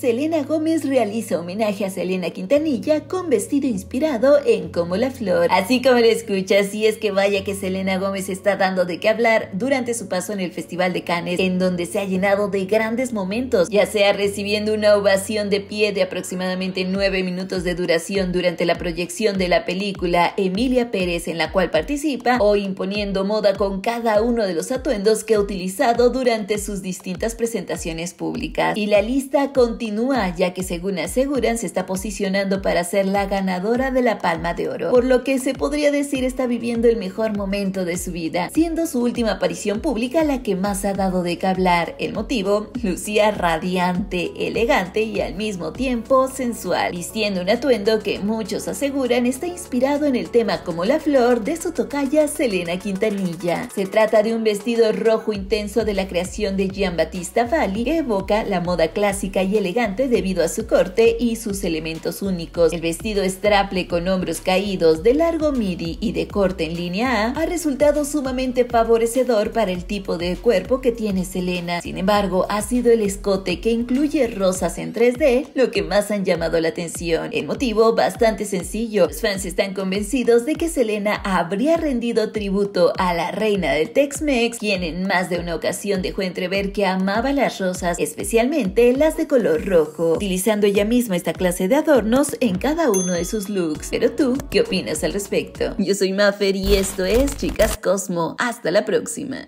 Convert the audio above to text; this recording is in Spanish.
Selena Gómez realiza homenaje a Selena Quintanilla con vestido inspirado en Como la Flor. Así como lo escuchas, sí es que vaya que Selena Gómez está dando de qué hablar durante su paso en el Festival de Cannes, en donde se ha llenado de grandes momentos, ya sea recibiendo una ovación de pie de aproximadamente 9 minutos de duración durante la proyección de la película Emilia Pérez en la cual participa, o imponiendo moda con cada uno de los atuendos que ha utilizado durante sus distintas presentaciones públicas. Y la lista continúa ya que según aseguran se está posicionando para ser la ganadora de la Palma de Oro, por lo que se podría decir está viviendo el mejor momento de su vida, siendo su última aparición pública la que más ha dado de qué hablar. El motivo, lucía radiante, elegante y al mismo tiempo sensual, vistiendo un atuendo que muchos aseguran está inspirado en el tema como la flor de su tocaya Selena Quintanilla. Se trata de un vestido rojo intenso de la creación de Gian Battista Valli que evoca la moda clásica y elegante debido a su corte y sus elementos únicos. El vestido straple con hombros caídos, de largo midi y de corte en línea A ha resultado sumamente favorecedor para el tipo de cuerpo que tiene Selena. Sin embargo, ha sido el escote que incluye rosas en 3D lo que más han llamado la atención. El motivo bastante sencillo. Los fans están convencidos de que Selena habría rendido tributo a la reina del Tex-Mex, quien en más de una ocasión dejó entrever que amaba las rosas, especialmente las de color utilizando ella misma esta clase de adornos en cada uno de sus looks. Pero tú, ¿qué opinas al respecto? Yo soy Maffer y esto es Chicas Cosmo. Hasta la próxima.